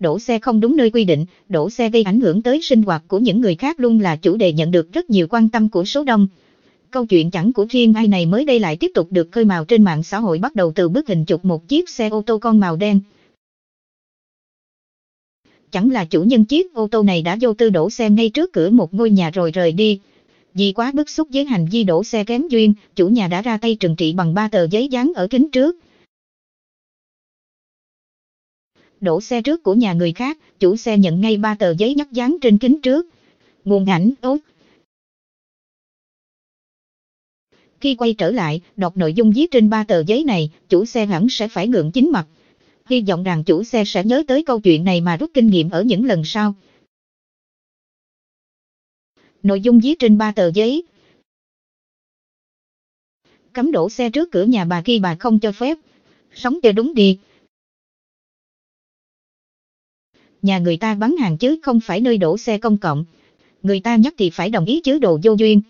đổ xe không đúng nơi quy định, đổ xe gây ảnh hưởng tới sinh hoạt của những người khác luôn là chủ đề nhận được rất nhiều quan tâm của số đông. Câu chuyện chẳng của riêng ai này mới đây lại tiếp tục được khơi mào trên mạng xã hội bắt đầu từ bức hình chụp một chiếc xe ô tô con màu đen. Chẳng là chủ nhân chiếc ô tô này đã vô tư đổ xe ngay trước cửa một ngôi nhà rồi rời đi. Vì quá bức xúc với hành vi đổ xe kém duyên, chủ nhà đã ra tay trừng trị bằng ba tờ giấy dán ở kính trước, đổ xe trước của nhà người khác, chủ xe nhận ngay ba tờ giấy nhắc dán trên kính trước. Nguồn ảnh ốt. Khi quay trở lại, đọc nội dung viết trên ba tờ giấy này, chủ xe hẳn sẽ phải ngượng chính mặt. Hy vọng rằng chủ xe sẽ nhớ tới câu chuyện này mà rút kinh nghiệm ở những lần sau. Nội dung viết trên ba tờ giấy Cấm đổ xe trước cửa nhà bà khi bà không cho phép. Sống cho đúng điệt nhà người ta bán hàng chứ không phải nơi đổ xe công cộng. Người ta nhắc thì phải đồng ý chứ đồ vô duyên,